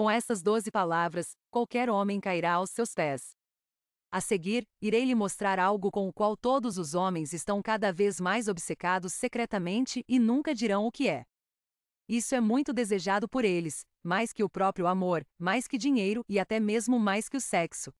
Com estas doze palavras, qualquer homem cairá aos seus pés. A seguir, irei lhe mostrar algo com o qual todos os homens estão cada vez mais obcecados secretamente e nunca dirão o que é. Isso é muito desejado por eles, mais que o próprio amor, mais que dinheiro e até mesmo mais que o sexo.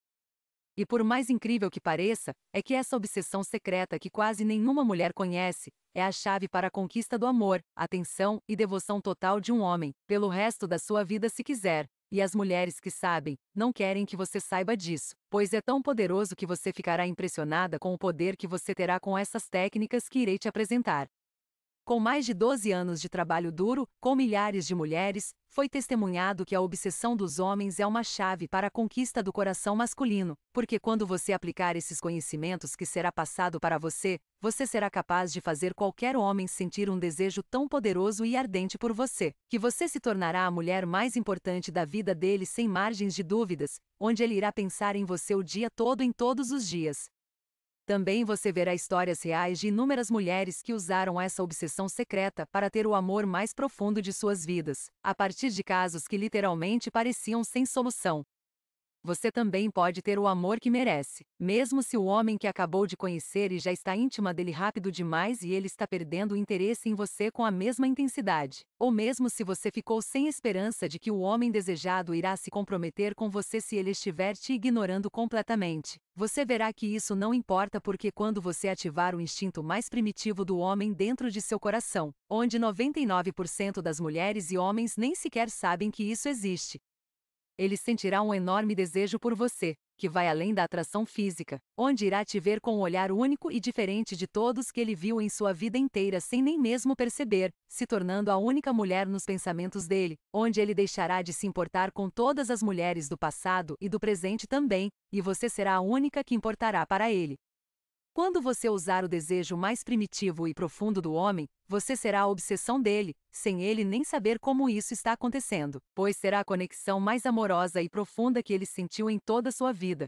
E por mais incrível que pareça, é que essa obsessão secreta que quase nenhuma mulher conhece é a chave para a conquista do amor, atenção e devoção total de um homem, pelo resto da sua vida se quiser. E as mulheres que sabem, não querem que você saiba disso, pois é tão poderoso que você ficará impressionada com o poder que você terá com essas técnicas que irei te apresentar. Com mais de 12 anos de trabalho duro, com milhares de mulheres, foi testemunhado que a obsessão dos homens é uma chave para a conquista do coração masculino, porque quando você aplicar esses conhecimentos que será passado para você, você será capaz de fazer qualquer homem sentir um desejo tão poderoso e ardente por você, que você se tornará a mulher mais importante da vida dele sem margens de dúvidas, onde ele irá pensar em você o dia todo em todos os dias. Também você verá histórias reais de inúmeras mulheres que usaram essa obsessão secreta para ter o amor mais profundo de suas vidas, a partir de casos que literalmente pareciam sem solução você também pode ter o amor que merece, mesmo se o homem que acabou de conhecer e já está íntima dele rápido demais e ele está perdendo o interesse em você com a mesma intensidade, ou mesmo se você ficou sem esperança de que o homem desejado irá se comprometer com você se ele estiver te ignorando completamente. Você verá que isso não importa porque quando você ativar o instinto mais primitivo do homem dentro de seu coração, onde 99% das mulheres e homens nem sequer sabem que isso existe, ele sentirá um enorme desejo por você, que vai além da atração física, onde irá te ver com um olhar único e diferente de todos que ele viu em sua vida inteira sem nem mesmo perceber, se tornando a única mulher nos pensamentos dele, onde ele deixará de se importar com todas as mulheres do passado e do presente também, e você será a única que importará para ele. Quando você usar o desejo mais primitivo e profundo do homem, você será a obsessão dele, sem ele nem saber como isso está acontecendo, pois será a conexão mais amorosa e profunda que ele sentiu em toda a sua vida.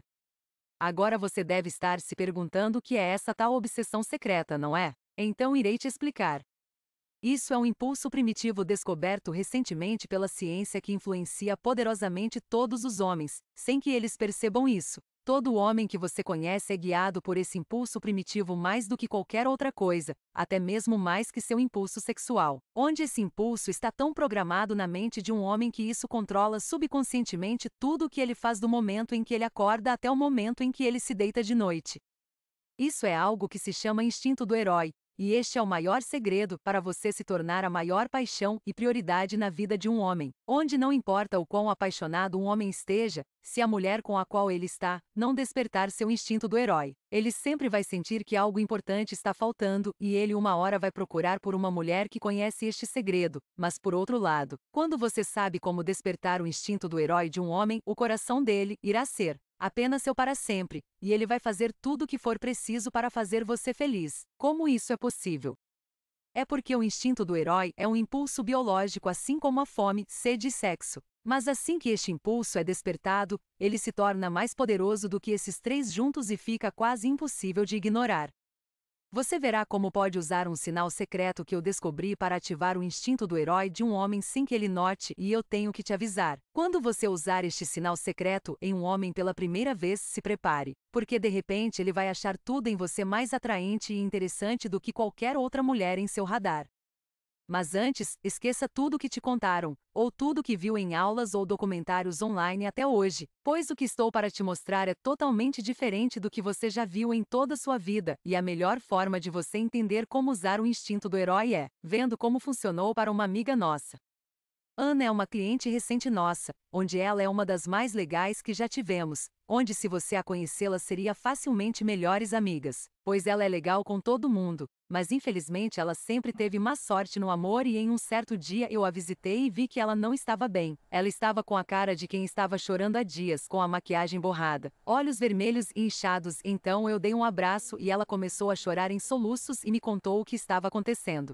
Agora você deve estar se perguntando o que é essa tal obsessão secreta, não é? Então irei te explicar. Isso é um impulso primitivo descoberto recentemente pela ciência que influencia poderosamente todos os homens, sem que eles percebam isso. Todo homem que você conhece é guiado por esse impulso primitivo mais do que qualquer outra coisa, até mesmo mais que seu impulso sexual. Onde esse impulso está tão programado na mente de um homem que isso controla subconscientemente tudo o que ele faz do momento em que ele acorda até o momento em que ele se deita de noite. Isso é algo que se chama instinto do herói, e este é o maior segredo para você se tornar a maior paixão e prioridade na vida de um homem. Onde não importa o quão apaixonado um homem esteja, se a mulher com a qual ele está não despertar seu instinto do herói, ele sempre vai sentir que algo importante está faltando e ele uma hora vai procurar por uma mulher que conhece este segredo. Mas por outro lado, quando você sabe como despertar o instinto do herói de um homem, o coração dele irá ser apenas seu para sempre, e ele vai fazer tudo o que for preciso para fazer você feliz. Como isso é possível? É porque o instinto do herói é um impulso biológico assim como a fome, sede e sexo. Mas assim que este impulso é despertado, ele se torna mais poderoso do que esses três juntos e fica quase impossível de ignorar. Você verá como pode usar um sinal secreto que eu descobri para ativar o instinto do herói de um homem sem que ele note, e eu tenho que te avisar. Quando você usar este sinal secreto em um homem pela primeira vez, se prepare, porque de repente ele vai achar tudo em você mais atraente e interessante do que qualquer outra mulher em seu radar. Mas antes, esqueça tudo o que te contaram, ou tudo que viu em aulas ou documentários online até hoje, pois o que estou para te mostrar é totalmente diferente do que você já viu em toda sua vida, e a melhor forma de você entender como usar o instinto do herói é vendo como funcionou para uma amiga nossa. Ana é uma cliente recente nossa, onde ela é uma das mais legais que já tivemos, onde se você a conhecê-la seria facilmente melhores amigas, pois ela é legal com todo mundo, mas infelizmente ela sempre teve má sorte no amor e em um certo dia eu a visitei e vi que ela não estava bem. Ela estava com a cara de quem estava chorando há dias, com a maquiagem borrada, olhos vermelhos e inchados, então eu dei um abraço e ela começou a chorar em soluços e me contou o que estava acontecendo.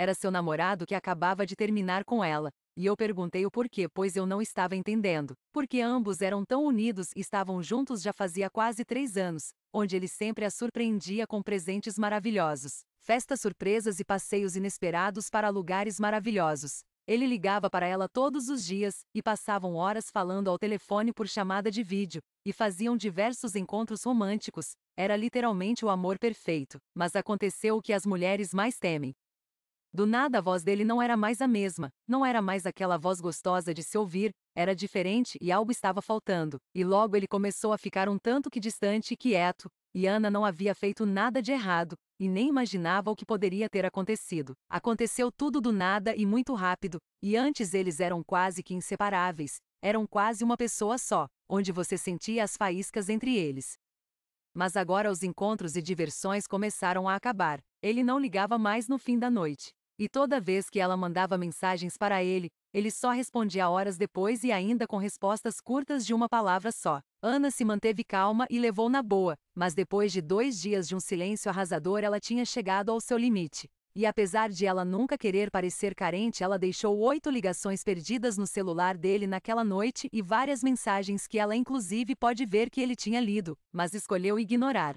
Era seu namorado que acabava de terminar com ela. E eu perguntei o porquê, pois eu não estava entendendo. Porque ambos eram tão unidos e estavam juntos já fazia quase três anos, onde ele sempre a surpreendia com presentes maravilhosos, festas surpresas e passeios inesperados para lugares maravilhosos. Ele ligava para ela todos os dias e passavam horas falando ao telefone por chamada de vídeo e faziam diversos encontros românticos. Era literalmente o amor perfeito. Mas aconteceu o que as mulheres mais temem: do nada a voz dele não era mais a mesma, não era mais aquela voz gostosa de se ouvir, era diferente e algo estava faltando, e logo ele começou a ficar um tanto que distante e quieto, e Ana não havia feito nada de errado, e nem imaginava o que poderia ter acontecido. Aconteceu tudo do nada e muito rápido, e antes eles eram quase que inseparáveis, eram quase uma pessoa só, onde você sentia as faíscas entre eles. Mas agora os encontros e diversões começaram a acabar. Ele não ligava mais no fim da noite. E toda vez que ela mandava mensagens para ele, ele só respondia horas depois e ainda com respostas curtas de uma palavra só. Ana se manteve calma e levou na boa, mas depois de dois dias de um silêncio arrasador, ela tinha chegado ao seu limite. E apesar de ela nunca querer parecer carente, ela deixou oito ligações perdidas no celular dele naquela noite e várias mensagens que ela inclusive pode ver que ele tinha lido, mas escolheu ignorar.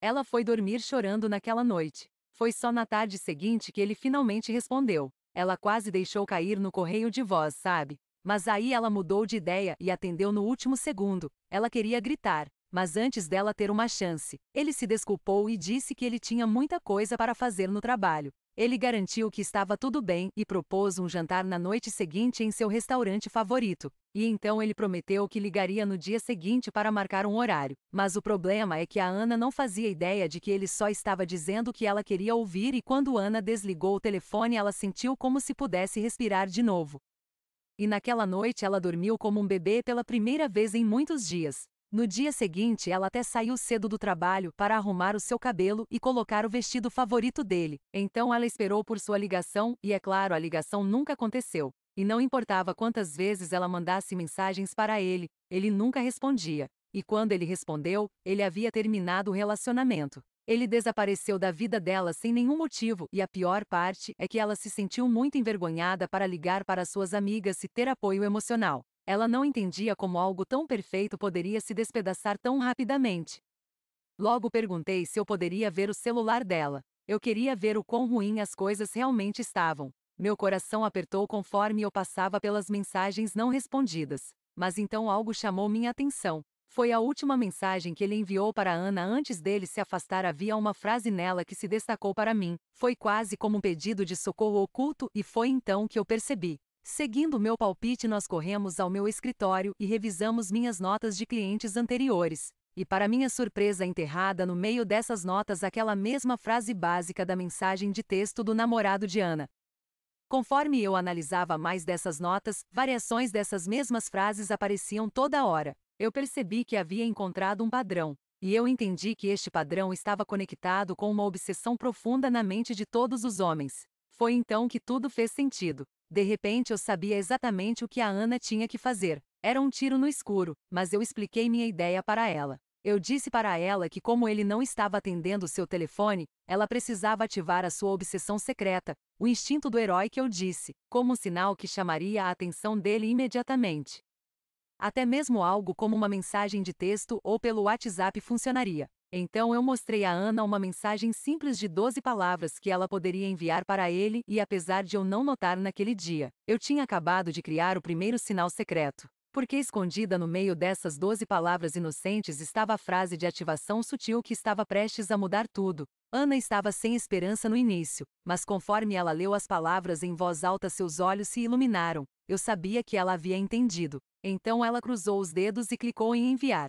Ela foi dormir chorando naquela noite. Foi só na tarde seguinte que ele finalmente respondeu. Ela quase deixou cair no correio de voz, sabe? Mas aí ela mudou de ideia e atendeu no último segundo. Ela queria gritar, mas antes dela ter uma chance, ele se desculpou e disse que ele tinha muita coisa para fazer no trabalho. Ele garantiu que estava tudo bem e propôs um jantar na noite seguinte em seu restaurante favorito. E então ele prometeu que ligaria no dia seguinte para marcar um horário. Mas o problema é que a Ana não fazia ideia de que ele só estava dizendo o que ela queria ouvir e quando Ana desligou o telefone ela sentiu como se pudesse respirar de novo. E naquela noite ela dormiu como um bebê pela primeira vez em muitos dias. No dia seguinte ela até saiu cedo do trabalho para arrumar o seu cabelo e colocar o vestido favorito dele. Então ela esperou por sua ligação e é claro, a ligação nunca aconteceu. E não importava quantas vezes ela mandasse mensagens para ele, ele nunca respondia. E quando ele respondeu, ele havia terminado o relacionamento. Ele desapareceu da vida dela sem nenhum motivo, e a pior parte é que ela se sentiu muito envergonhada para ligar para suas amigas e ter apoio emocional. Ela não entendia como algo tão perfeito poderia se despedaçar tão rapidamente. Logo perguntei se eu poderia ver o celular dela. Eu queria ver o quão ruim as coisas realmente estavam. Meu coração apertou conforme eu passava pelas mensagens não respondidas. Mas então algo chamou minha atenção. Foi a última mensagem que ele enviou para Ana antes dele se afastar. Havia uma frase nela que se destacou para mim. Foi quase como um pedido de socorro oculto, e foi então que eu percebi. Seguindo meu palpite, nós corremos ao meu escritório e revisamos minhas notas de clientes anteriores. E para minha surpresa, enterrada no meio dessas notas, aquela mesma frase básica da mensagem de texto do namorado de Ana. Conforme eu analisava mais dessas notas, variações dessas mesmas frases apareciam toda hora. Eu percebi que havia encontrado um padrão, e eu entendi que este padrão estava conectado com uma obsessão profunda na mente de todos os homens. Foi então que tudo fez sentido. De repente eu sabia exatamente o que a Ana tinha que fazer. Era um tiro no escuro, mas eu expliquei minha ideia para ela. Eu disse para ela que, como ele não estava atendendo seu telefone, ela precisava ativar a sua obsessão secreta, o instinto do herói que eu disse, como um sinal que chamaria a atenção dele imediatamente. Até mesmo algo como uma mensagem de texto ou pelo WhatsApp funcionaria. Então eu mostrei a Ana uma mensagem simples de 12 palavras que ela poderia enviar para ele e apesar de eu não notar naquele dia, eu tinha acabado de criar o primeiro sinal secreto. Porque escondida no meio dessas doze palavras inocentes estava a frase de ativação sutil que estava prestes a mudar tudo. Ana estava sem esperança no início, mas conforme ela leu as palavras em voz alta, seus olhos se iluminaram. Eu sabia que ela havia entendido. Então ela cruzou os dedos e clicou em enviar.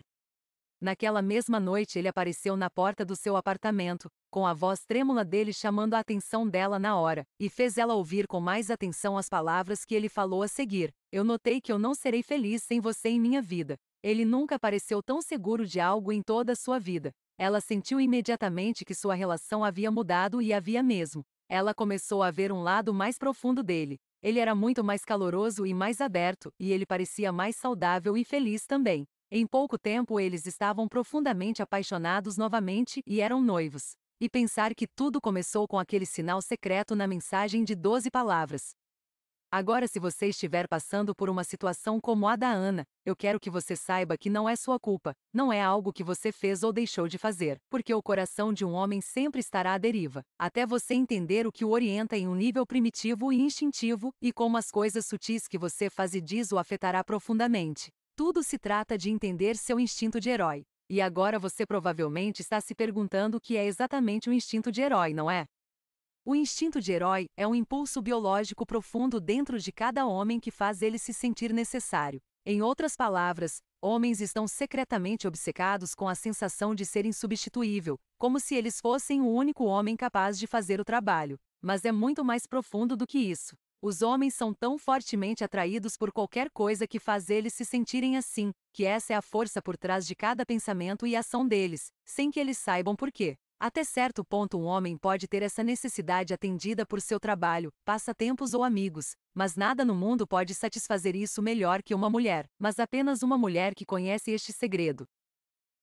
Naquela mesma noite ele apareceu na porta do seu apartamento, com a voz trêmula dele chamando a atenção dela na hora, e fez ela ouvir com mais atenção as palavras que ele falou a seguir. Eu notei que eu não serei feliz sem você em minha vida. Ele nunca pareceu tão seguro de algo em toda a sua vida. Ela sentiu imediatamente que sua relação havia mudado e havia mesmo. Ela começou a ver um lado mais profundo dele. Ele era muito mais caloroso e mais aberto, e ele parecia mais saudável e feliz também. Em pouco tempo eles estavam profundamente apaixonados novamente e eram noivos. E pensar que tudo começou com aquele sinal secreto na mensagem de 12 palavras. Agora, se você estiver passando por uma situação como a da Ana, eu quero que você saiba que não é sua culpa, não é algo que você fez ou deixou de fazer, porque o coração de um homem sempre estará à deriva, até você entender o que o orienta em um nível primitivo e instintivo, e como as coisas sutis que você faz e diz o afetará profundamente. Tudo se trata de entender seu instinto de herói. E agora você provavelmente está se perguntando o que é exatamente o instinto de herói, não é? O instinto de herói é um impulso biológico profundo dentro de cada homem que faz ele se sentir necessário. Em outras palavras, homens estão secretamente obcecados com a sensação de ser insubstituível, como se eles fossem o único homem capaz de fazer o trabalho. Mas é muito mais profundo do que isso. Os homens são tão fortemente atraídos por qualquer coisa que faz eles se sentirem assim, que essa é a força por trás de cada pensamento e ação deles, sem que eles saibam por quê. Até certo ponto, um homem pode ter essa necessidade atendida por seu trabalho, passatempos ou amigos, mas nada no mundo pode satisfazer isso melhor que uma mulher, mas apenas uma mulher que conhece este segredo.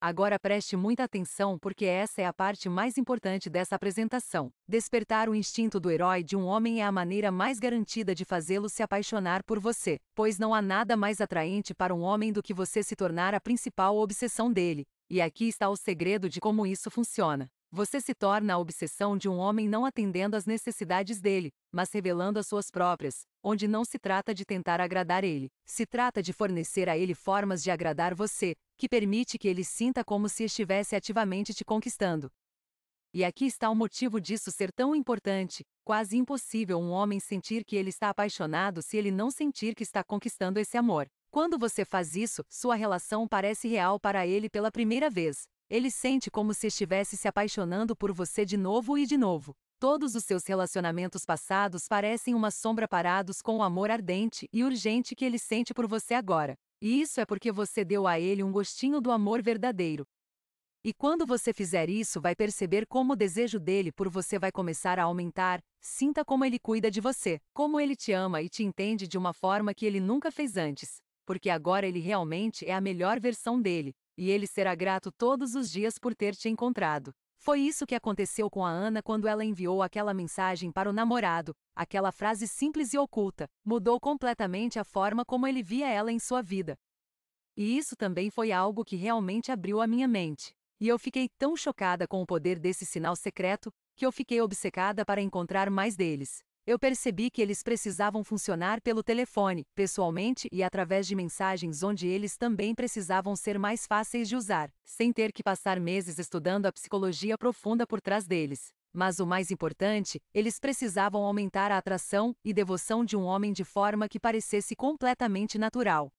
Agora preste muita atenção porque essa é a parte mais importante dessa apresentação. Despertar o instinto do herói de um homem é a maneira mais garantida de fazê-lo se apaixonar por você, pois não há nada mais atraente para um homem do que você se tornar a principal obsessão dele. E aqui está o segredo de como isso funciona. Você se torna a obsessão de um homem não atendendo às necessidades dele, mas revelando as suas próprias, onde não se trata de tentar agradar ele, se trata de fornecer a ele formas de agradar você, que permite que ele sinta como se estivesse ativamente te conquistando. E aqui está o motivo disso ser tão importante: quase impossível um homem sentir que ele está apaixonado se ele não sentir que está conquistando esse amor. Quando você faz isso, sua relação parece real para ele pela primeira vez. Ele sente como se estivesse se apaixonando por você de novo e de novo. Todos os seus relacionamentos passados parecem uma sombra parados com o amor ardente e urgente que ele sente por você agora. E isso é porque você deu a ele um gostinho do amor verdadeiro. E quando você fizer isso, vai perceber como o desejo dele por você vai começar a aumentar. Sinta como ele cuida de você, como ele te ama e te entende de uma forma que ele nunca fez antes, porque agora ele realmente é a melhor versão dele e ele será grato todos os dias por ter te encontrado. Foi isso que aconteceu com a Ana quando ela enviou aquela mensagem para o namorado. Aquela frase simples e oculta mudou completamente a forma como ele via ela em sua vida. E isso também foi algo que realmente abriu a minha mente. E eu fiquei tão chocada com o poder desse sinal secreto que eu fiquei obcecada para encontrar mais deles. Eu percebi que eles precisavam funcionar pelo telefone, pessoalmente e através de mensagens onde eles também precisavam ser mais fáceis de usar, sem ter que passar meses estudando a psicologia profunda por trás deles. Mas o mais importante, eles precisavam aumentar a atração e devoção de um homem de forma que parecesse completamente natural.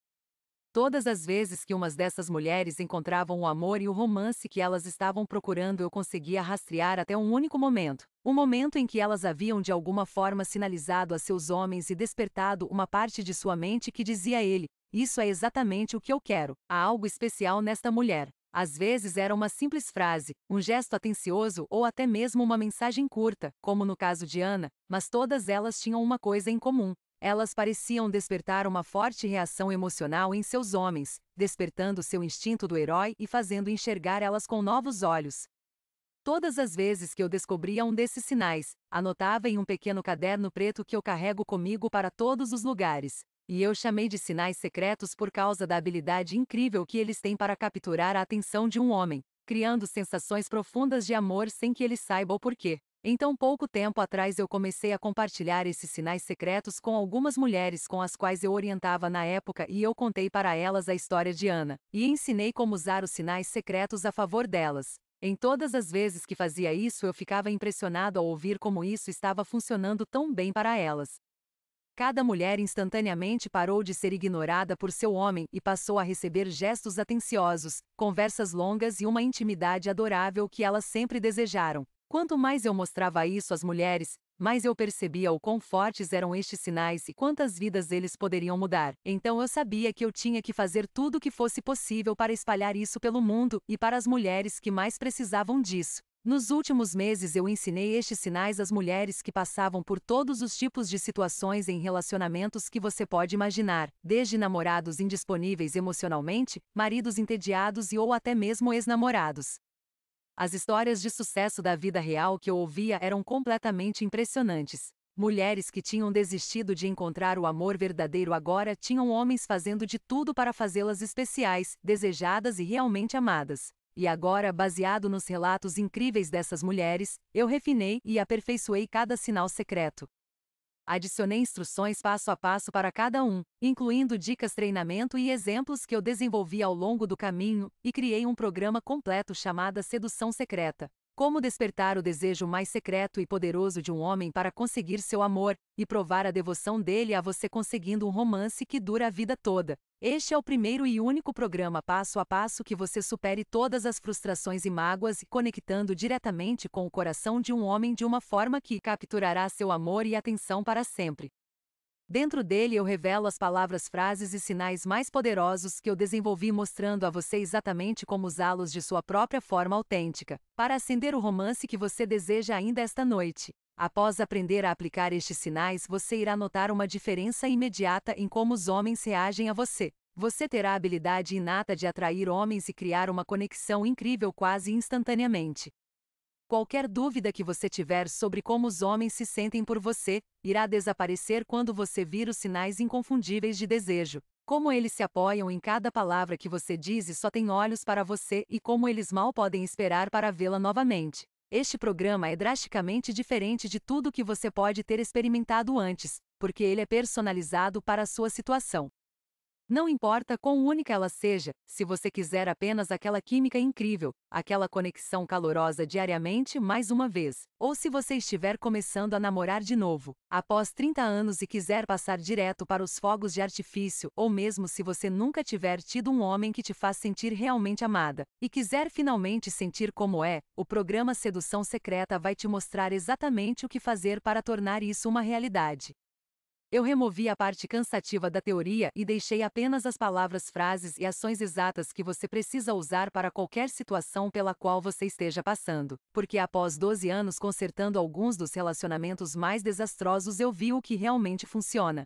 Todas as vezes que umas dessas mulheres encontravam o amor e o romance que elas estavam procurando, eu conseguia rastrear até um único momento. O momento em que elas haviam de alguma forma sinalizado a seus homens e despertado uma parte de sua mente que dizia a ele: Isso é exatamente o que eu quero, há algo especial nesta mulher. Às vezes era uma simples frase, um gesto atencioso ou até mesmo uma mensagem curta, como no caso de Ana, mas todas elas tinham uma coisa em comum: elas pareciam despertar uma forte reação emocional em seus homens, despertando seu instinto do herói e fazendo enxergar elas com novos olhos. Todas as vezes que eu descobria um desses sinais, anotava em um pequeno caderno preto que eu carrego comigo para todos os lugares. E eu chamei de sinais secretos por causa da habilidade incrível que eles têm para capturar a atenção de um homem, criando sensações profundas de amor sem que ele saiba o porquê. Então, pouco tempo atrás, eu comecei a compartilhar esses sinais secretos com algumas mulheres com as quais eu orientava na época e eu contei para elas a história de Ana e ensinei como usar os sinais secretos a favor delas. Em todas as vezes que fazia isso, eu ficava impressionado ao ouvir como isso estava funcionando tão bem para elas. Cada mulher instantaneamente parou de ser ignorada por seu homem e passou a receber gestos atenciosos, conversas longas e uma intimidade adorável que elas sempre desejaram. Quanto mais eu mostrava isso às mulheres, mais eu percebia o quão fortes eram estes sinais e quantas vidas eles poderiam mudar. Então eu sabia que eu tinha que fazer tudo o que fosse possível para espalhar isso pelo mundo e para as mulheres que mais precisavam disso. Nos últimos meses eu ensinei estes sinais às mulheres que passavam por todos os tipos de situações em relacionamentos que você pode imaginar, desde namorados indisponíveis emocionalmente, maridos entediados e ou até mesmo ex-namorados. As histórias de sucesso da vida real que eu ouvia eram completamente impressionantes. Mulheres que tinham desistido de encontrar o amor verdadeiro agora tinham homens fazendo de tudo para fazê-las especiais, desejadas e realmente amadas. E agora, baseado nos relatos incríveis dessas mulheres, eu refinei e aperfeiçoei cada sinal secreto. Adicionei instruções passo a passo para cada um, incluindo dicas, treinamento e exemplos que eu desenvolvi ao longo do caminho, e criei um programa completo chamado Sedução Secreta. Como despertar o desejo mais secreto e poderoso de um homem para conseguir seu amor e provar a devoção dele a você conseguindo um romance que dura a vida toda. Este é o primeiro e único programa passo a passo que você supere todas as frustrações e mágoas e conectando diretamente com o coração de um homem de uma forma que capturará seu amor e atenção para sempre. Dentro dele eu revelo as palavras, frases e sinais mais poderosos que eu desenvolvi mostrando a você exatamente como usá-los de sua própria forma autêntica, para acender o romance que você deseja ainda esta noite. Após aprender a aplicar estes sinais, você irá notar uma diferença imediata em como os homens reagem a você. Você terá a habilidade inata de atrair homens e criar uma conexão incrível quase instantaneamente. Qualquer dúvida que você tiver sobre como os homens se sentem por você, irá desaparecer quando você vir os sinais inconfundíveis de desejo. Como eles se apoiam em cada palavra que você diz e só têm olhos para você e como eles mal podem esperar para vê-la novamente. Este programa é drasticamente diferente de tudo que você pode ter experimentado antes, porque ele é personalizado para a sua situação. Não importa quão única ela seja, se você quiser apenas aquela química incrível, aquela conexão calorosa diariamente mais uma vez, ou se você estiver começando a namorar de novo, após 30 anos e quiser passar direto para os fogos de artifício, ou mesmo se você nunca tiver tido um homem que te faz sentir realmente amada e quiser finalmente sentir como é, o programa Sedução Secreta vai te mostrar exatamente o que fazer para tornar isso uma realidade. Eu removi a parte cansativa da teoria e deixei apenas as palavras, frases e ações exatas que você precisa usar para qualquer situação pela qual você esteja passando, porque após 12 anos consertando alguns dos relacionamentos mais desastrosos eu vi o que realmente funciona.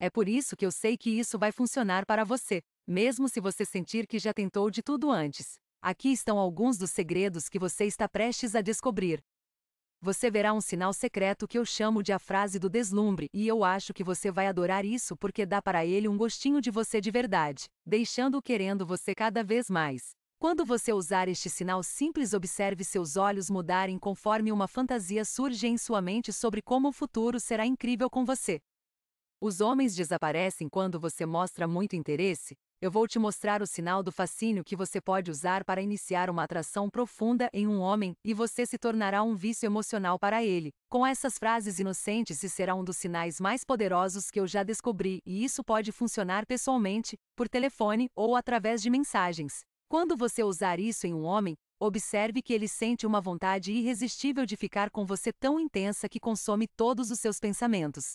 É por isso que eu sei que isso vai funcionar para você, mesmo se você sentir que já tentou de tudo antes. Aqui estão alguns dos segredos que você está prestes a descobrir você verá um sinal secreto que eu chamo de a frase do deslumbre, e eu acho que você vai adorar isso porque dá para ele um gostinho de você de verdade, deixando-o querendo você cada vez mais. Quando você usar este sinal simples, observe seus olhos mudarem conforme uma fantasia surge em sua mente sobre como o futuro será incrível com você. Os homens desaparecem quando você mostra muito interesse. Eu vou te mostrar o sinal do fascínio que você pode usar para iniciar uma atração profunda em um homem e você se tornará um vício emocional para ele. Com essas frases inocentes, e será um dos sinais mais poderosos que eu já descobri, e isso pode funcionar pessoalmente, por telefone ou através de mensagens. Quando você usar isso em um homem, observe que ele sente uma vontade irresistível de ficar com você tão intensa que consome todos os seus pensamentos.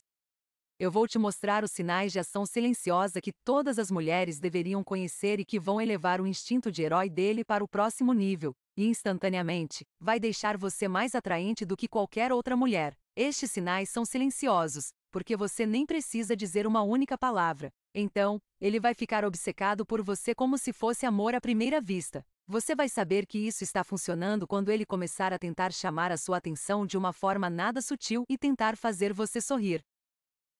Eu vou te mostrar os sinais de ação silenciosa que todas as mulheres deveriam conhecer e que vão elevar o instinto de herói dele para o próximo nível, e instantaneamente, vai deixar você mais atraente do que qualquer outra mulher. Estes sinais são silenciosos, porque você nem precisa dizer uma única palavra. Então, ele vai ficar obcecado por você como se fosse amor à primeira vista. Você vai saber que isso está funcionando quando ele começar a tentar chamar a sua atenção de uma forma nada sutil e tentar fazer você sorrir.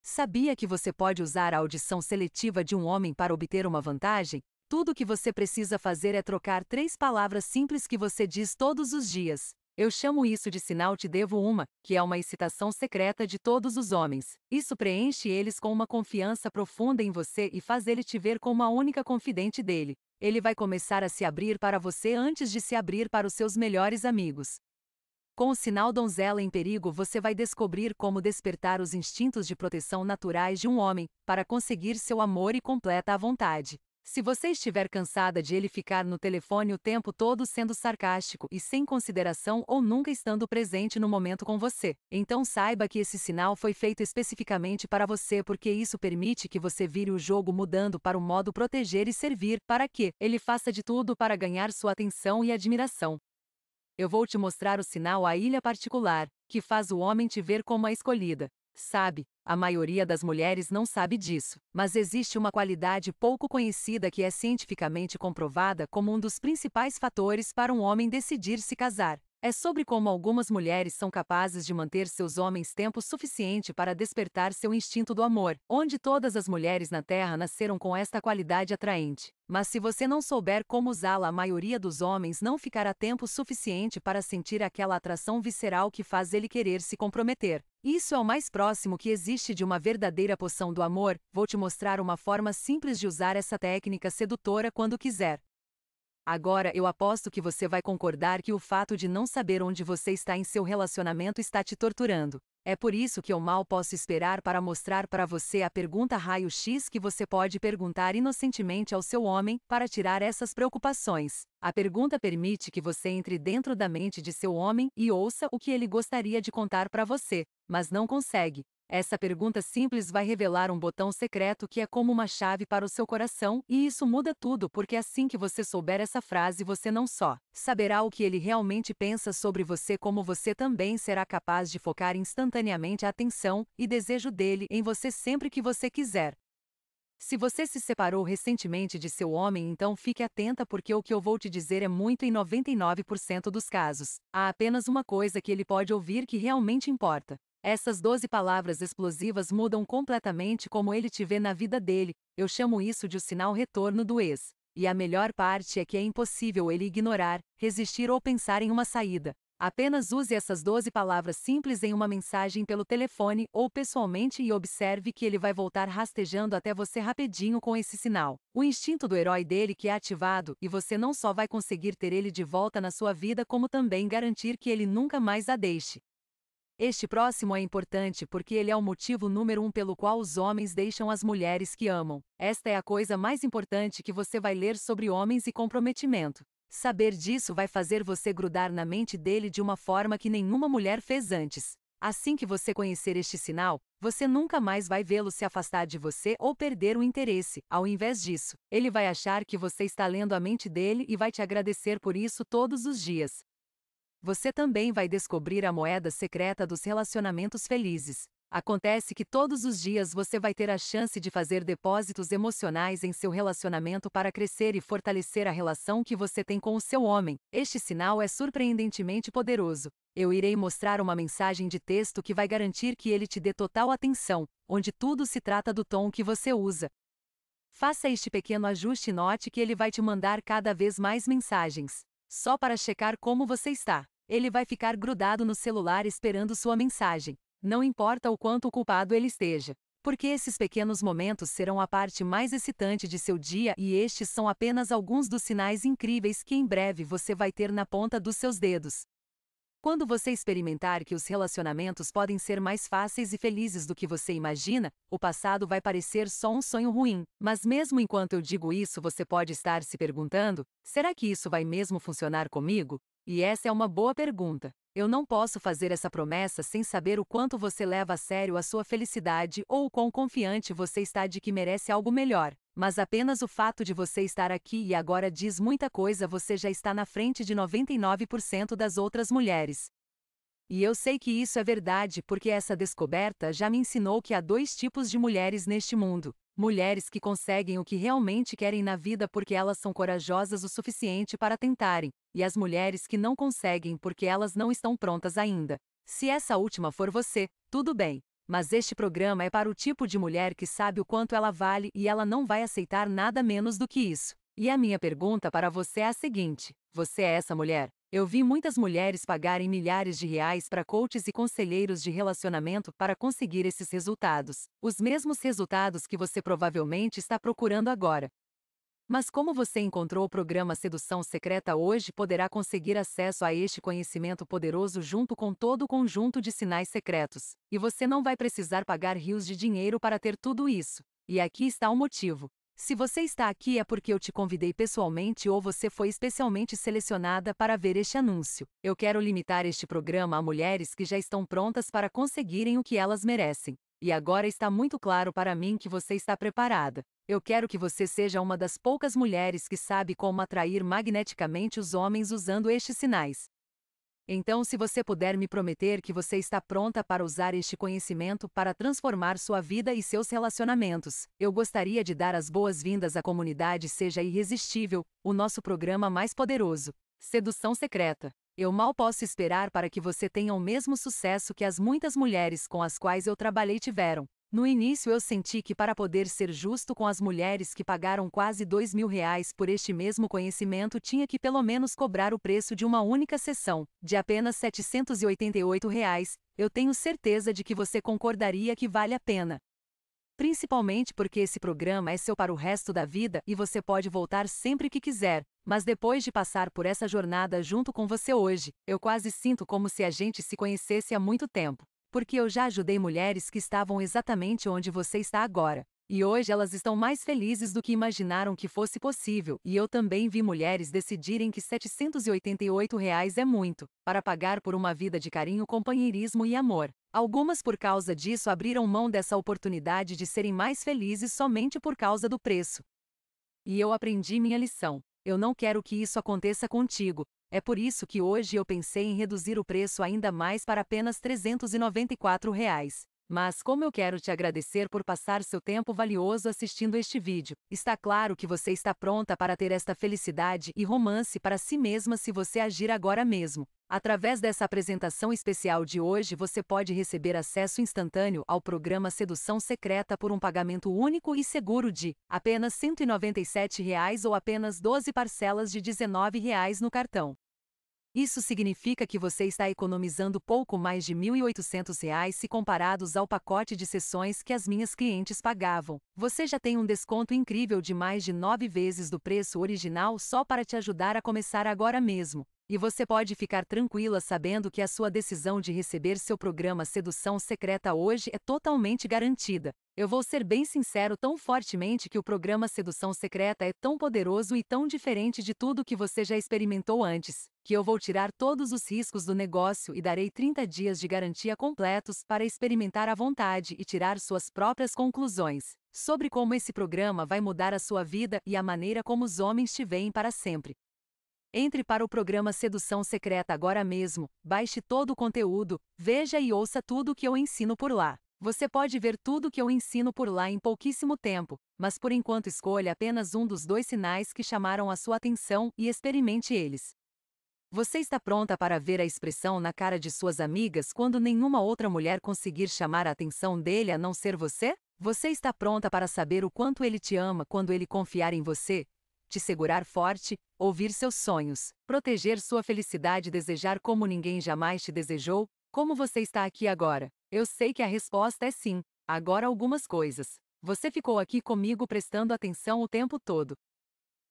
Sabia que você pode usar a audição seletiva de um homem para obter uma vantagem? Tudo o que você precisa fazer é trocar três palavras simples que você diz todos os dias. Eu chamo isso de sinal te devo uma, que é uma excitação secreta de todos os homens. Isso preenche eles com uma confiança profunda em você e faz ele te ver como a única confidente dele. Ele vai começar a se abrir para você antes de se abrir para os seus melhores amigos. Com o sinal donzela em perigo, você vai descobrir como despertar os instintos de proteção naturais de um homem para conseguir seu amor e completa a vontade. Se você estiver cansada de ele ficar no telefone o tempo todo sendo sarcástico e sem consideração ou nunca estando presente no momento com você, então saiba que esse sinal foi feito especificamente para você porque isso permite que você vire o jogo mudando para o modo proteger e servir, para que ele faça de tudo para ganhar sua atenção e admiração. Eu vou te mostrar o sinal à ilha particular, que faz o homem te ver como a escolhida. Sabe, a maioria das mulheres não sabe disso, mas existe uma qualidade pouco conhecida que é cientificamente comprovada como um dos principais fatores para um homem decidir se casar. É sobre como algumas mulheres são capazes de manter seus homens tempo suficiente para despertar seu instinto do amor, onde todas as mulheres na Terra nasceram com esta qualidade atraente. Mas se você não souber como usá-la, a maioria dos homens não ficará tempo suficiente para sentir aquela atração visceral que faz ele querer se comprometer. Isso é o mais próximo que existe de uma verdadeira poção do amor. Vou te mostrar uma forma simples de usar essa técnica sedutora quando quiser. Agora eu aposto que você vai concordar que o fato de não saber onde você está em seu relacionamento está te torturando. É por isso que eu mal posso esperar para mostrar para você a pergunta raio-x que você pode perguntar inocentemente ao seu homem para tirar essas preocupações. A pergunta permite que você entre dentro da mente de seu homem e ouça o que ele gostaria de contar para você, mas não consegue. Essa pergunta simples vai revelar um botão secreto que é como uma chave para o seu coração, e isso muda tudo porque assim que você souber essa frase, você não só saberá o que ele realmente pensa sobre você, como você também será capaz de focar instantaneamente a atenção e desejo dele em você sempre que você quiser. Se você se separou recentemente de seu homem, então fique atenta porque o que eu vou te dizer é muito em 99% dos casos. Há apenas uma coisa que ele pode ouvir que realmente importa. Essas doze palavras explosivas mudam completamente como ele te vê na vida dele, eu chamo isso de o sinal retorno do ex. E a melhor parte é que é impossível ele ignorar, resistir ou pensar em uma saída. Apenas use essas 12 palavras simples em uma mensagem pelo telefone ou pessoalmente e observe que ele vai voltar rastejando até você rapidinho com esse sinal. O instinto do herói dele que é ativado e você não só vai conseguir ter ele de volta na sua vida como também garantir que ele nunca mais a deixe. Este próximo é importante porque ele é o motivo número um pelo qual os homens deixam as mulheres que amam. Esta é a coisa mais importante que você vai ler sobre homens e comprometimento. Saber disso vai fazer você grudar na mente dele de uma forma que nenhuma mulher fez antes. Assim que você conhecer este sinal, você nunca mais vai vê-lo se afastar de você ou perder o interesse. Ao invés disso, ele vai achar que você está lendo a mente dele e vai te agradecer por isso todos os dias. Você também vai descobrir a moeda secreta dos relacionamentos felizes. Acontece que todos os dias você vai ter a chance de fazer depósitos emocionais em seu relacionamento para crescer e fortalecer a relação que você tem com o seu homem. Este sinal é surpreendentemente poderoso. Eu irei mostrar uma mensagem de texto que vai garantir que ele te dê total atenção, onde tudo se trata do tom que você usa. Faça este pequeno ajuste e note que ele vai te mandar cada vez mais mensagens, só para checar como você está ele vai ficar grudado no celular esperando sua mensagem, não importa o quanto culpado ele esteja. Porque esses pequenos momentos serão a parte mais excitante de seu dia e estes são apenas alguns dos sinais incríveis que em breve você vai ter na ponta dos seus dedos. Quando você experimentar que os relacionamentos podem ser mais fáceis e felizes do que você imagina, o passado vai parecer só um sonho ruim. Mas mesmo enquanto eu digo isso, você pode estar se perguntando: será que isso vai mesmo funcionar comigo? E essa é uma boa pergunta. Eu não posso fazer essa promessa sem saber o quanto você leva a sério a sua felicidade ou o quão confiante você está de que merece algo melhor. Mas apenas o fato de você estar aqui e agora diz muita coisa, você já está na frente de 99% das outras mulheres. E eu sei que isso é verdade porque essa descoberta já me ensinou que há dois tipos de mulheres neste mundo: mulheres que conseguem o que realmente querem na vida porque elas são corajosas o suficiente para tentarem, e as mulheres que não conseguem porque elas não estão prontas ainda. Se essa última for você, tudo bem. Mas este programa é para o tipo de mulher que sabe o quanto ela vale e ela não vai aceitar nada menos do que isso. E a minha pergunta para você é a seguinte: você é essa mulher? Eu vi muitas mulheres pagarem milhares de reais para coaches e conselheiros de relacionamento para conseguir esses resultados, os mesmos resultados que você provavelmente está procurando agora. Mas como você encontrou o programa Sedução Secreta hoje, poderá conseguir acesso a este conhecimento poderoso junto com todo o conjunto de sinais secretos, e você não vai precisar pagar rios de dinheiro para ter tudo isso. E aqui está o motivo. Se você está aqui é porque eu te convidei pessoalmente ou você foi especialmente selecionada para ver este anúncio. Eu quero limitar este programa a mulheres que já estão prontas para conseguirem o que elas merecem. E agora está muito claro para mim que você está preparada. Eu quero que você seja uma das poucas mulheres que sabe como atrair magneticamente os homens usando estes sinais. Então, se você puder me prometer que você está pronta para usar este conhecimento para transformar sua vida e seus relacionamentos, eu gostaria de dar as boas-vindas à comunidade Seja Irresistível, o nosso programa mais poderoso. Sedução Secreta. Eu mal posso esperar para que você tenha o mesmo sucesso que as muitas mulheres com as quais eu trabalhei tiveram. No início eu senti que para poder ser justo com as mulheres que pagaram quase dois mil reais por este mesmo conhecimento tinha que pelo menos cobrar o preço de uma única sessão, de apenas 788 reais, eu tenho certeza de que você concordaria que vale a pena. Principalmente porque esse programa é seu para o resto da vida e você pode voltar sempre que quiser, mas depois de passar por essa jornada junto com você hoje, eu quase sinto como se a gente se conhecesse há muito tempo. Porque eu já ajudei mulheres que estavam exatamente onde você está agora. E hoje elas estão mais felizes do que imaginaram que fosse possível, e eu também vi mulheres decidirem que R$ 788 reais é muito, para pagar por uma vida de carinho, companheirismo e amor. Algumas, por causa disso, abriram mão dessa oportunidade de serem mais felizes somente por causa do preço. E eu aprendi minha lição. Eu não quero que isso aconteça contigo, é por isso que hoje eu pensei em reduzir o preço ainda mais para apenas R$ 394. Reais. Mas como eu quero te agradecer por passar seu tempo valioso assistindo este vídeo. Está claro que você está pronta para ter esta felicidade e romance para si mesma se você agir agora mesmo. Através dessa apresentação especial de hoje, você pode receber acesso instantâneo ao programa Sedução Secreta por um pagamento único e seguro de apenas R$ 197 reais ou apenas 12 parcelas de R$ 19 reais no cartão. Isso significa que você está economizando pouco mais de R$ 1.800 se comparados ao pacote de sessões que as minhas clientes pagavam. Você já tem um desconto incrível de mais de nove vezes do preço original só para te ajudar a começar agora mesmo. E você pode ficar tranquila sabendo que a sua decisão de receber seu programa Sedução Secreta hoje é totalmente garantida. Eu vou ser bem sincero tão fortemente que o programa Sedução Secreta é tão poderoso e tão diferente de tudo que você já experimentou antes que eu vou tirar todos os riscos do negócio e darei 30 dias de garantia completos para experimentar à vontade e tirar suas próprias conclusões sobre como esse programa vai mudar a sua vida e a maneira como os homens te veem para sempre. Entre para o programa Sedução Secreta agora mesmo, baixe todo o conteúdo, veja e ouça tudo o que eu ensino por lá. Você pode ver tudo o que eu ensino por lá em pouquíssimo tempo, mas por enquanto escolha apenas um dos dois sinais que chamaram a sua atenção e experimente eles. Você está pronta para ver a expressão na cara de suas amigas quando nenhuma outra mulher conseguir chamar a atenção dele a não ser você? Você está pronta para saber o quanto ele te ama quando ele confiar em você, te segurar forte, ouvir seus sonhos, proteger sua felicidade, desejar como ninguém jamais te desejou? Como você está aqui agora? Eu sei que a resposta é sim. Agora algumas coisas. Você ficou aqui comigo prestando atenção o tempo todo.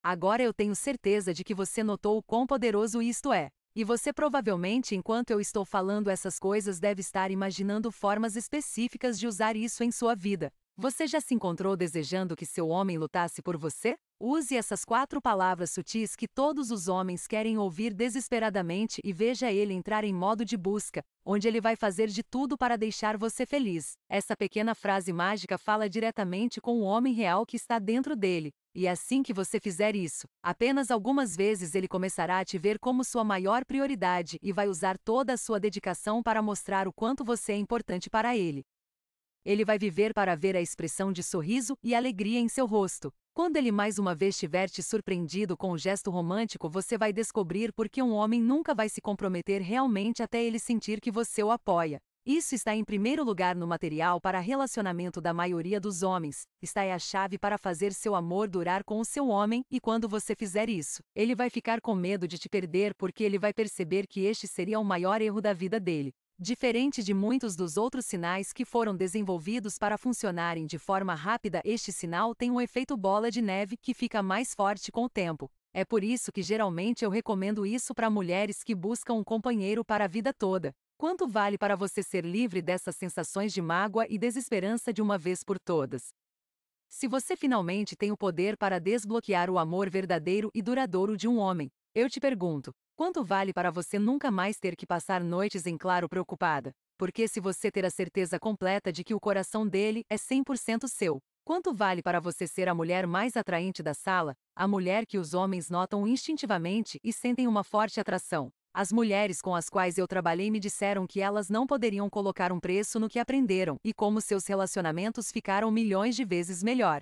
Agora eu tenho certeza de que você notou o quão poderoso isto é. E você provavelmente, enquanto eu estou falando essas coisas, deve estar imaginando formas específicas de usar isso em sua vida. Você já se encontrou desejando que seu homem lutasse por você? Use essas quatro palavras sutis que todos os homens querem ouvir desesperadamente e veja ele entrar em modo de busca, onde ele vai fazer de tudo para deixar você feliz. Essa pequena frase mágica fala diretamente com o homem real que está dentro dele. E é assim que você fizer isso, apenas algumas vezes ele começará a te ver como sua maior prioridade e vai usar toda a sua dedicação para mostrar o quanto você é importante para ele. Ele vai viver para ver a expressão de sorriso e alegria em seu rosto, quando ele mais uma vez tiver te surpreendido com o gesto romântico, você vai descobrir por que um homem nunca vai se comprometer realmente até ele sentir que você o apoia. Isso está em primeiro lugar no material para relacionamento da maioria dos homens. Está é a chave para fazer seu amor durar com o seu homem, e quando você fizer isso, ele vai ficar com medo de te perder porque ele vai perceber que este seria o maior erro da vida dele. Diferente de muitos dos outros sinais que foram desenvolvidos para funcionarem de forma rápida, este sinal tem um efeito bola de neve que fica mais forte com o tempo. É por isso que geralmente eu recomendo isso para mulheres que buscam um companheiro para a vida toda. Quanto vale para você ser livre dessas sensações de mágoa e desesperança de uma vez por todas? Se você finalmente tem o poder para desbloquear o amor verdadeiro e duradouro de um homem, eu te pergunto: Quanto vale para você nunca mais ter que passar noites em claro preocupada? Porque se você ter a certeza completa de que o coração dele é 100% seu, quanto vale para você ser a mulher mais atraente da sala, a mulher que os homens notam instintivamente e sentem uma forte atração? As mulheres com as quais eu trabalhei me disseram que elas não poderiam colocar um preço no que aprenderam e como seus relacionamentos ficaram milhões de vezes melhor.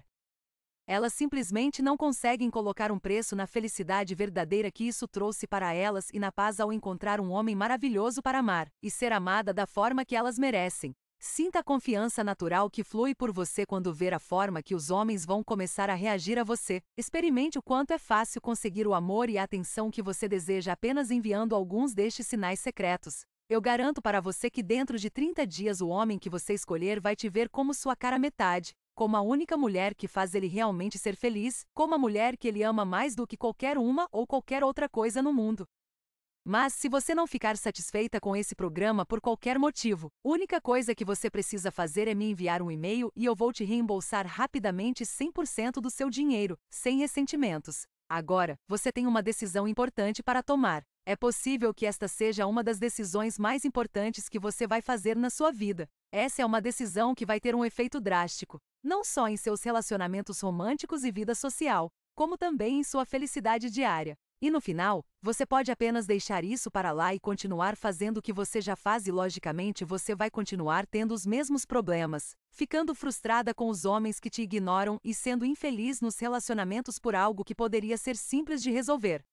Elas simplesmente não conseguem colocar um preço na felicidade verdadeira que isso trouxe para elas e na paz ao encontrar um homem maravilhoso para amar e ser amada da forma que elas merecem. Sinta a confiança natural que flui por você quando ver a forma que os homens vão começar a reagir a você. Experimente o quanto é fácil conseguir o amor e a atenção que você deseja apenas enviando alguns destes sinais secretos. Eu garanto para você que dentro de 30 dias o homem que você escolher vai te ver como sua cara metade, como a única mulher que faz ele realmente ser feliz, como a mulher que ele ama mais do que qualquer uma ou qualquer outra coisa no mundo. Mas se você não ficar satisfeita com esse programa por qualquer motivo, única coisa que você precisa fazer é me enviar um e-mail e eu vou te reembolsar rapidamente 100% do seu dinheiro, sem ressentimentos. Agora, você tem uma decisão importante para tomar. É possível que esta seja uma das decisões mais importantes que você vai fazer na sua vida. Essa é uma decisão que vai ter um efeito drástico não só em seus relacionamentos românticos e vida social, como também em sua felicidade diária. E no final, você pode apenas deixar isso para lá e continuar fazendo o que você já faz e logicamente você vai continuar tendo os mesmos problemas, ficando frustrada com os homens que te ignoram e sendo infeliz nos relacionamentos por algo que poderia ser simples de resolver.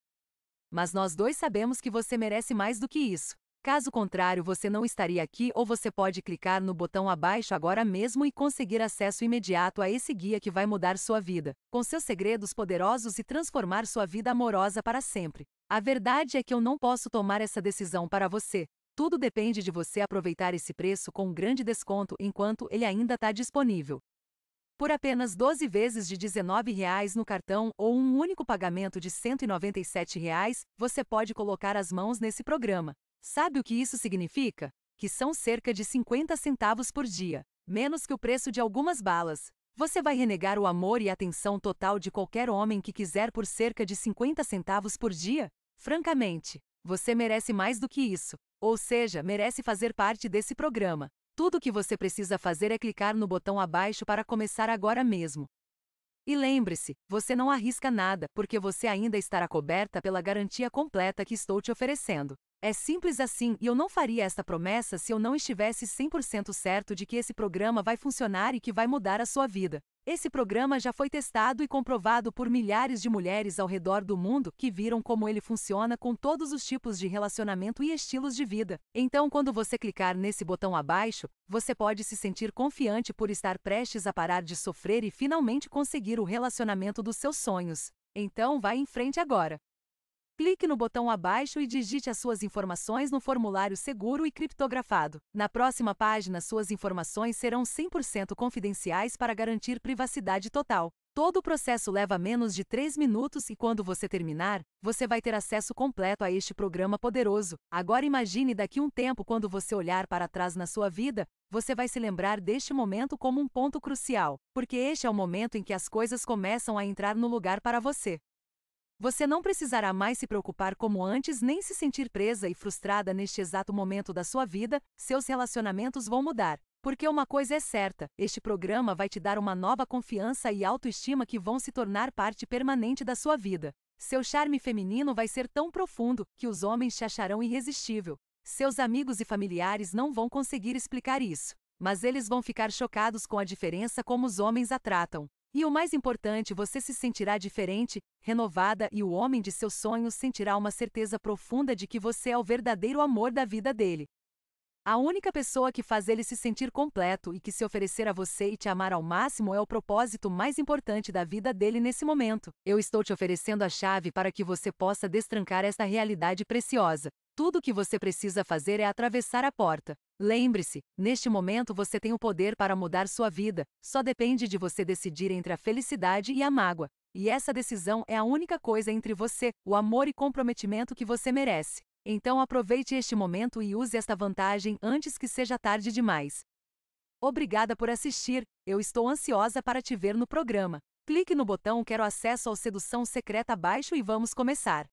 Mas nós dois sabemos que você merece mais do que isso. Caso contrário, você não estaria aqui ou você pode clicar no botão abaixo agora mesmo e conseguir acesso imediato a esse guia que vai mudar sua vida, com seus segredos poderosos e transformar sua vida amorosa para sempre. A verdade é que eu não posso tomar essa decisão para você. Tudo depende de você aproveitar esse preço com um grande desconto enquanto ele ainda está disponível. Por apenas 12 vezes de R$ no cartão ou um único pagamento de R$ você pode colocar as mãos nesse programa. Sabe o que isso significa? Que são cerca de 50 centavos por dia, menos que o preço de algumas balas. Você vai renegar o amor e a atenção total de qualquer homem que quiser por cerca de 50 centavos por dia? Francamente, você merece mais do que isso. Ou seja, merece fazer parte desse programa. Tudo o que você precisa fazer é clicar no botão abaixo para começar agora mesmo. E lembre-se, você não arrisca nada, porque você ainda estará coberta pela garantia completa que estou te oferecendo. É simples assim e eu não faria esta promessa se eu não estivesse 100% certo de que esse programa vai funcionar e que vai mudar a sua vida. Esse programa já foi testado e comprovado por milhares de mulheres ao redor do mundo que viram como ele funciona com todos os tipos de relacionamento e estilos de vida. Então, quando você clicar nesse botão abaixo, você pode se sentir confiante por estar prestes a parar de sofrer e finalmente conseguir o relacionamento dos seus sonhos. Então, vá em frente agora. Clique no botão abaixo e digite as suas informações no formulário seguro e criptografado. Na próxima página, suas informações serão 100% confidenciais para garantir privacidade total. Todo o processo leva menos de 3 minutos e quando você terminar, você vai ter acesso completo a este programa poderoso. Agora imagine daqui um tempo quando você olhar para trás na sua vida, você vai se lembrar deste momento como um ponto crucial, porque este é o momento em que as coisas começam a entrar no lugar para você. Você não precisará mais se preocupar como antes nem se sentir presa e frustrada neste exato momento da sua vida, seus relacionamentos vão mudar. Porque uma coisa é certa: este programa vai te dar uma nova confiança e autoestima que vão se tornar parte permanente da sua vida. Seu charme feminino vai ser tão profundo que os homens te acharão irresistível. Seus amigos e familiares não vão conseguir explicar isso, mas eles vão ficar chocados com a diferença como os homens a tratam. E o mais importante, você se sentirá diferente, renovada e o homem de seus sonhos sentirá uma certeza profunda de que você é o verdadeiro amor da vida dele. A única pessoa que faz ele se sentir completo e que se oferecer a você e te amar ao máximo é o propósito mais importante da vida dele nesse momento. Eu estou te oferecendo a chave para que você possa destrancar esta realidade preciosa. Tudo o que você precisa fazer é atravessar a porta. Lembre-se, neste momento você tem o poder para mudar sua vida, só depende de você decidir entre a felicidade e a mágoa. E essa decisão é a única coisa entre você, o amor e comprometimento que você merece. Então aproveite este momento e use esta vantagem antes que seja tarde demais. Obrigada por assistir, eu estou ansiosa para te ver no programa. Clique no botão Quero acesso ao Sedução Secreta abaixo e vamos começar.